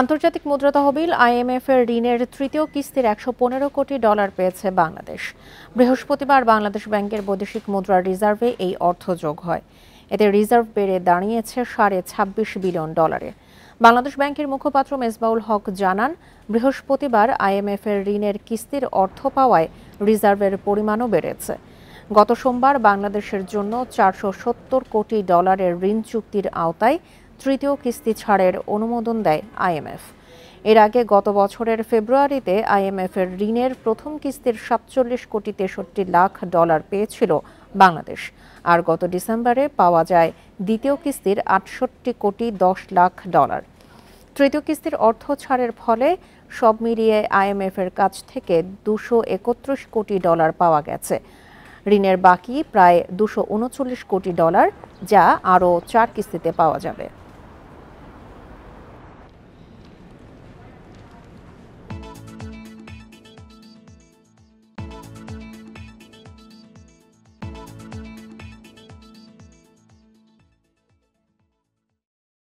আন্তর্জাতিক মুদ্রা তহবিল আইএমএফ এর ঋণের তৃতীয় কিস্তির একশো পনেরো কোটি ডলার পেয়েছে বাংলাদেশ বৃহস্পতিবার বাংলাদেশ ব্যাংকের বৈদেশিক মুদ্রা রিজার্ভে এই অর্থ যোগ হয় এতে রিজার্ভ বেড়ে দাঁড়িয়েছে সাড়ে ছাব্বিশ বিলিয়ন ডলারে বাংলাদেশ ব্যাংকের মুখপাত্র মেজবাউল হক জানান বৃহস্পতিবার আইএমএফ এর ঋণের কিস্তির অর্থ পাওয়ায় রিজার্ভের পরিমাণও বেড়েছে গত সোমবার বাংলাদেশের জন্য চারশো সত্তর কোটি ডলারের ঋণ চুক্তির আওতায় তৃতীয় কিস্তি ছাড়ের অনুমোদন দেয় আইএমএফ এর আগে গত বছরের ফেব্রুয়ারিতে আইএমএফের ঋণের প্রথম কিস্তির সাতচল্লিশ কোটি তেষট্টি লাখ ডলার পেয়েছিল বাংলাদেশ আর গত ডিসেম্বরে পাওয়া যায় দ্বিতীয় কিস্তির আটষট্টি কোটি দশ লাখ ডলার তৃতীয় কিস্তির অর্থ ছাড়ের ফলে সব মিলিয়ে আইএমএফের কাছ থেকে দুশো একত্রিশ কোটি ডলার পাওয়া গেছে ঋণের বাকি প্রায় দুশো কোটি ডলার যা আরও চার কিস্তিতে পাওয়া যাবে